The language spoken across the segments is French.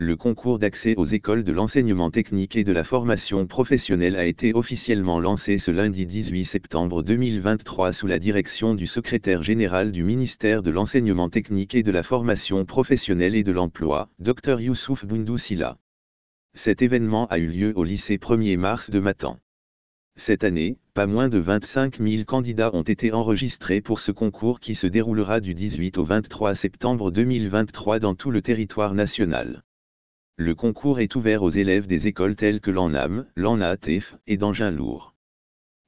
le concours d'accès aux écoles de l'enseignement technique et de la formation professionnelle a été officiellement lancé ce lundi 18 septembre 2023 sous la direction du secrétaire général du ministère de l'enseignement technique et de la formation professionnelle et de l'emploi, Dr Youssouf Sila. Cet événement a eu lieu au lycée 1er mars de Matan. Cette année, pas moins de 25 000 candidats ont été enregistrés pour ce concours qui se déroulera du 18 au 23 septembre 2023 dans tout le territoire national. Le concours est ouvert aux élèves des écoles telles que l'ANAM, l'ANATEF et d'engin lourd.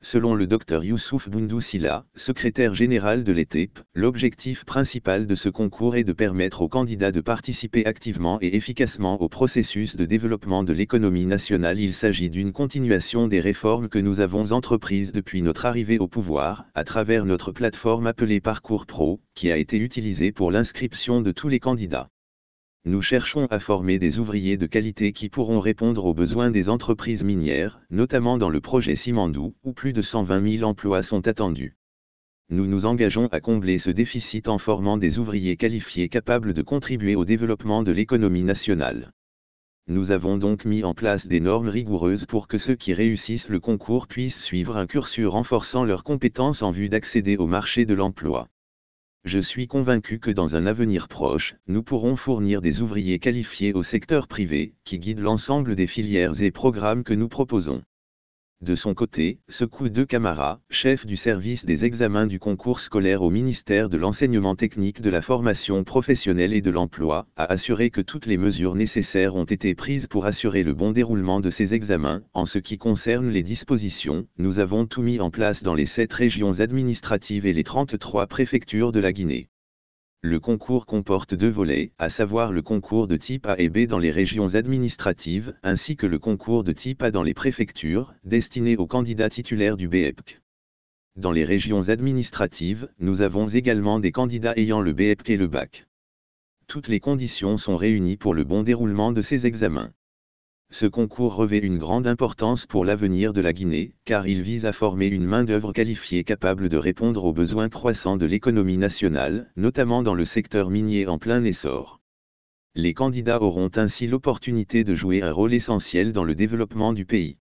Selon le Dr Youssouf Sila, secrétaire général de l'ETEP, l'objectif principal de ce concours est de permettre aux candidats de participer activement et efficacement au processus de développement de l'économie nationale. Il s'agit d'une continuation des réformes que nous avons entreprises depuis notre arrivée au pouvoir, à travers notre plateforme appelée Parcours Pro, qui a été utilisée pour l'inscription de tous les candidats nous cherchons à former des ouvriers de qualité qui pourront répondre aux besoins des entreprises minières, notamment dans le projet Simandou, où plus de 120 000 emplois sont attendus. Nous nous engageons à combler ce déficit en formant des ouvriers qualifiés capables de contribuer au développement de l'économie nationale. Nous avons donc mis en place des normes rigoureuses pour que ceux qui réussissent le concours puissent suivre un cursus renforçant leurs compétences en vue d'accéder au marché de l'emploi je suis convaincu que dans un avenir proche, nous pourrons fournir des ouvriers qualifiés au secteur privé, qui guident l'ensemble des filières et programmes que nous proposons. De son côté, coup de Camara, chef du service des examens du concours scolaire au ministère de l'enseignement technique de la formation professionnelle et de l'emploi, a assuré que toutes les mesures nécessaires ont été prises pour assurer le bon déroulement de ces examens. En ce qui concerne les dispositions, nous avons tout mis en place dans les sept régions administratives et les 33 préfectures de la Guinée. Le concours comporte deux volets, à savoir le concours de type A et B dans les régions administratives, ainsi que le concours de type A dans les préfectures, destiné aux candidats titulaires du BEPC. Dans les régions administratives, nous avons également des candidats ayant le BEPC et le BAC. Toutes les conditions sont réunies pour le bon déroulement de ces examens ce concours revêt une grande importance pour l'avenir de la Guinée, car il vise à former une main-d'œuvre qualifiée capable de répondre aux besoins croissants de l'économie nationale, notamment dans le secteur minier en plein essor. Les candidats auront ainsi l'opportunité de jouer un rôle essentiel dans le développement du pays.